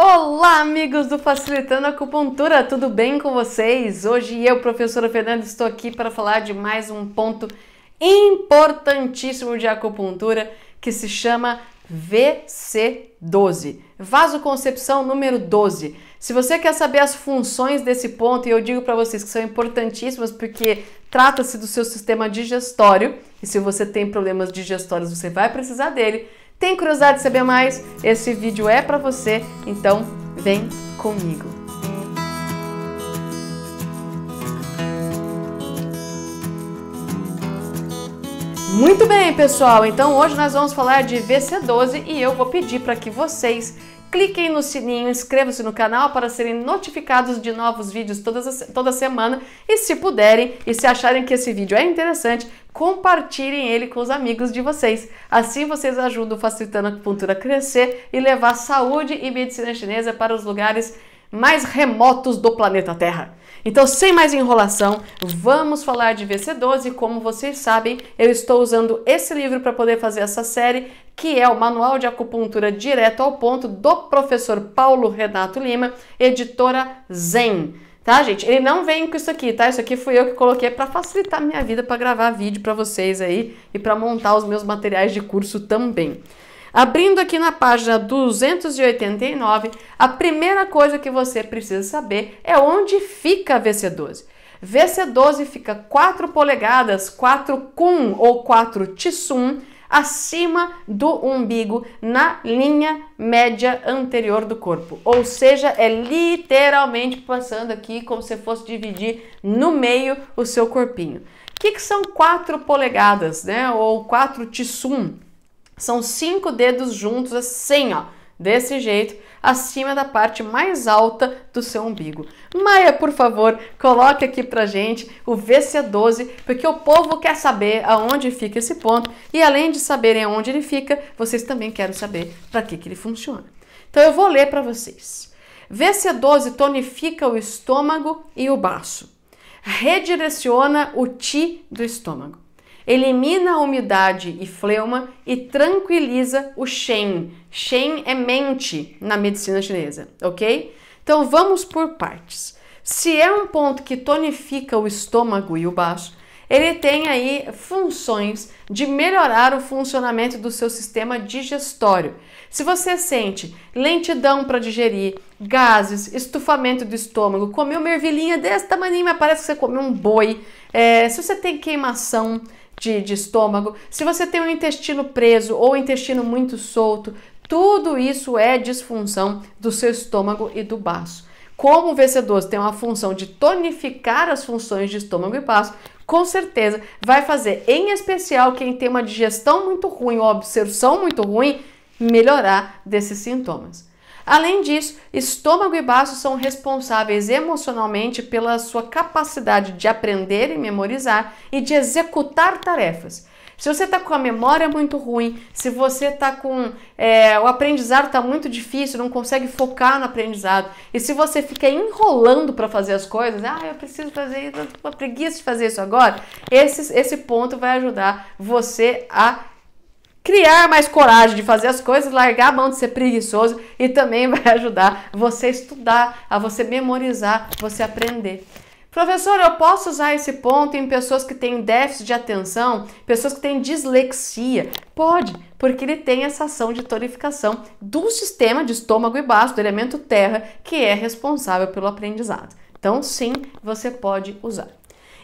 Olá, amigos do Facilitando Acupuntura, tudo bem com vocês? Hoje eu, professora Fernanda, estou aqui para falar de mais um ponto importantíssimo de acupuntura que se chama VC12, vasoconcepção número 12. Se você quer saber as funções desse ponto, e eu digo para vocês que são importantíssimas porque trata-se do seu sistema digestório, e se você tem problemas digestórios, você vai precisar dele tem curiosidade de saber mais? Esse vídeo é para você, então vem comigo. Muito bem, pessoal. Então hoje nós vamos falar de VC12 e eu vou pedir para que vocês cliquem no sininho, inscrevam-se no canal para serem notificados de novos vídeos todas, toda semana e se puderem e se acharem que esse vídeo é interessante, compartilhem ele com os amigos de vocês. Assim vocês ajudam facilitando a cultura crescer e levar saúde e medicina chinesa para os lugares mais remotos do planeta Terra. Então, sem mais enrolação, vamos falar de VC12. Como vocês sabem, eu estou usando esse livro para poder fazer essa série, que é o Manual de Acupuntura Direto ao Ponto do professor Paulo Renato Lima, editora Zen. Tá, gente? Ele não vem com isso aqui, tá? Isso aqui fui eu que coloquei para facilitar minha vida para gravar vídeo para vocês aí e para montar os meus materiais de curso também. Abrindo aqui na página 289, a primeira coisa que você precisa saber é onde fica a VC12. VC12 fica 4 polegadas, 4 cum ou 4 tissum acima do umbigo na linha média anterior do corpo. Ou seja, é literalmente passando aqui como se fosse dividir no meio o seu corpinho. O que, que são 4 polegadas, né? Ou 4 tissum? São cinco dedos juntos assim, ó, desse jeito, acima da parte mais alta do seu umbigo. Maia, por favor, coloque aqui pra gente o VC12, porque o povo quer saber aonde fica esse ponto e além de saberem aonde ele fica, vocês também querem saber para que, que ele funciona. Então eu vou ler para vocês. VC12 tonifica o estômago e o baço. Redireciona o ti do estômago elimina a umidade e fleuma e tranquiliza o Shen. Shen é mente na medicina chinesa, ok? Então vamos por partes. Se é um ponto que tonifica o estômago e o baço, ele tem aí funções de melhorar o funcionamento do seu sistema digestório. Se você sente lentidão para digerir, gases, estufamento do estômago, comeu uma ervilhinha desse tamanho, parece que você comeu um boi, é, se você tem queimação, de, de estômago, se você tem um intestino preso ou um intestino muito solto, tudo isso é disfunção do seu estômago e do baço. Como o vc 12 tem uma função de tonificar as funções de estômago e baço, com certeza vai fazer, em especial quem tem uma digestão muito ruim ou absorção muito ruim, melhorar desses sintomas. Além disso, estômago e baço são responsáveis emocionalmente pela sua capacidade de aprender e memorizar e de executar tarefas. Se você está com a memória muito ruim, se você está com é, o aprendizado está muito difícil, não consegue focar no aprendizado, e se você fica enrolando para fazer as coisas, ah, eu preciso fazer isso, estou com preguiça de fazer isso agora, esse, esse ponto vai ajudar você a criar mais coragem de fazer as coisas, largar a mão de ser preguiçoso e também vai ajudar você a estudar, a você memorizar, você aprender. Professor, eu posso usar esse ponto em pessoas que têm déficit de atenção, pessoas que têm dislexia? Pode, porque ele tem essa ação de tonificação do sistema de estômago e baço, do elemento terra, que é responsável pelo aprendizado. Então, sim, você pode usar.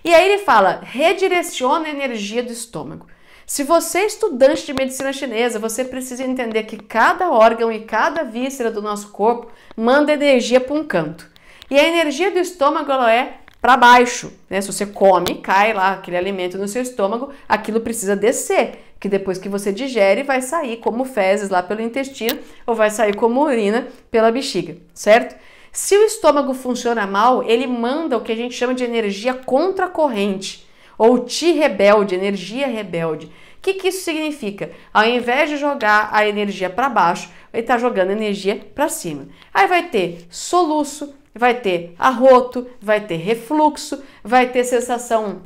E aí ele fala: redireciona a energia do estômago. Se você é estudante de medicina chinesa, você precisa entender que cada órgão e cada víscera do nosso corpo manda energia para um canto. E a energia do estômago ela é para baixo, né? Se você come, cai lá aquele alimento no seu estômago, aquilo precisa descer, que depois que você digere vai sair como fezes lá pelo intestino ou vai sair como urina pela bexiga, certo? Se o estômago funciona mal, ele manda o que a gente chama de energia contracorrente. Ou ti rebelde, energia rebelde. O que, que isso significa? Ao invés de jogar a energia para baixo, ele está jogando energia para cima. Aí vai ter soluço, vai ter arroto, vai ter refluxo, vai ter sensação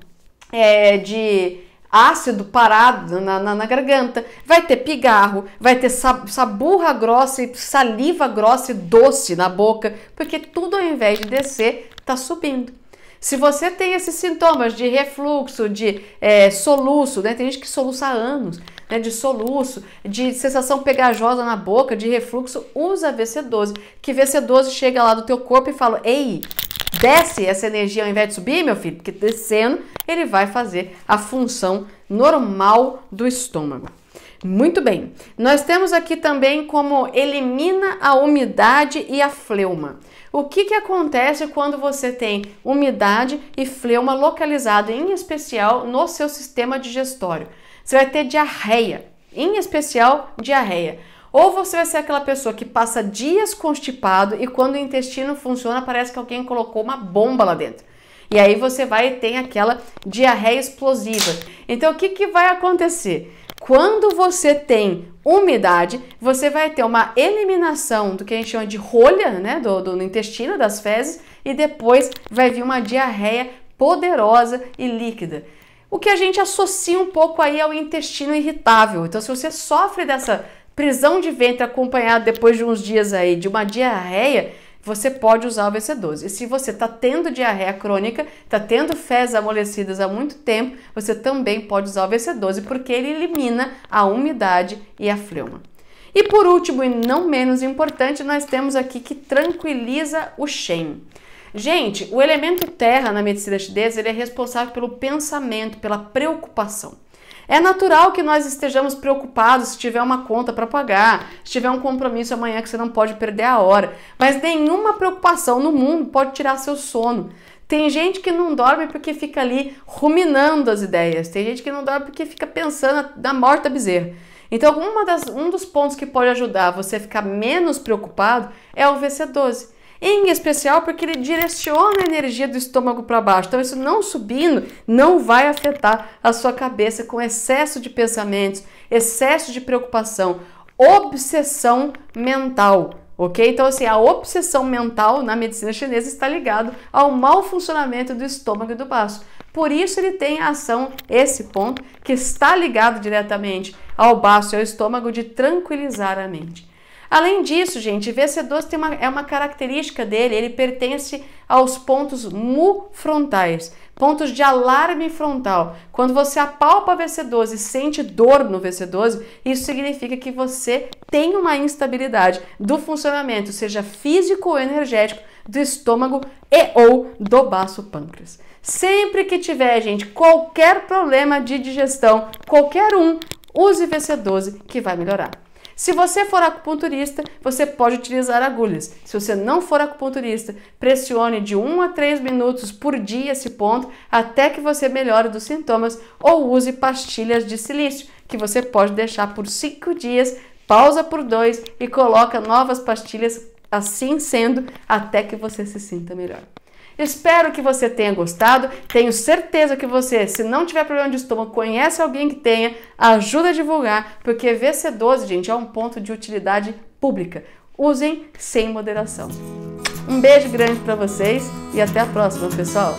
é, de ácido parado na, na, na, garganta, vai ter pigarro, vai ter saburra grossa e saliva grossa e doce na boca, porque tudo ao invés de descer, está subindo. Se você tem esses sintomas de refluxo, de é, soluço, né? Tem gente que soluça há anos, né? De soluço, de sensação pegajosa na boca, de refluxo, usa VC12. Que VC12 chega lá do teu corpo e fala, ei, desce essa energia ao invés de subir, meu filho, porque descendo ele vai fazer a função normal do estômago. Muito bem. Nós temos aqui também como elimina a umidade e a fleuma. O que, que acontece quando você tem umidade e fleuma localizado, em especial no seu sistema digestório? Você vai ter diarreia, em especial diarreia. Ou você vai ser aquela pessoa que passa dias constipado e quando o intestino funciona parece que alguém colocou uma bomba lá dentro. E aí você vai ter aquela diarreia explosiva. Então o que, que vai acontecer? Quando você tem umidade, você vai ter uma eliminação do que a gente chama de rolha, né, do, do intestino, das fezes, e depois vai vir uma diarreia poderosa e líquida o que a gente associa um pouco aí ao intestino irritável. Então, se você sofre dessa prisão de ventre acompanhada depois de uns dias aí de uma diarreia, você pode usar o BC12. E se você está tendo diarreia crônica, está tendo fezes amolecidas há muito tempo, você também pode usar o BC12 porque ele elimina a umidade e a fleuma. E por último e não menos importante, nós temos aqui que tranquiliza o Shen. Gente, o elemento terra na medicina chinesa ele é responsável pelo pensamento, pela preocupação. É natural que nós estejamos preocupados se tiver uma conta para pagar, se tiver um compromisso amanhã que você não pode perder a hora. Mas nenhuma preocupação no mundo pode tirar seu sono. Tem gente que não dorme porque fica ali ruminando as ideias. Tem gente que não dorme porque fica pensando na morte da bezerra. Então, das, um dos pontos que pode ajudar você a ficar menos preocupado é o VC12 em especial porque ele direciona a energia do estômago para baixo. Então, isso não subindo não vai afetar a sua cabeça com excesso de pensamentos, excesso de preocupação, obsessão mental. Ok? Então, assim, a obsessão mental na medicina chinesa está ligado ao mau funcionamento do estômago e do baço. Por isso, ele tem a ação, esse ponto, que está ligado diretamente ao baço e ao estômago, de tranquilizar a mente. Além disso, gente, vc 12 tem uma, é uma característica dele, ele pertence aos pontos mu frontais, pontos de alarme frontal. Quando você apalpa VC12 e sente dor no VC12, isso significa que você tem uma instabilidade do funcionamento, seja físico ou energético, do estômago e ou do baço pâncreas. Sempre que tiver, gente, qualquer problema de digestão, qualquer um, use VC12 que vai melhorar. Se você for acupunturista, você pode utilizar agulhas. Se você não for acupunturista, pressione de 1 a 3 minutos por dia esse ponto até que você melhore dos sintomas ou use pastilhas de silício, que você pode deixar por 5 dias, pausa por 2 e coloca novas pastilhas, assim sendo, até que você se sinta melhor. Espero que você tenha gostado. Tenho certeza que você, se não tiver problema de estômago, conhece alguém que tenha, ajuda a divulgar, porque VC12, gente, é um ponto de utilidade pública. Usem sem moderação. Um beijo grande para vocês e até a próxima, pessoal.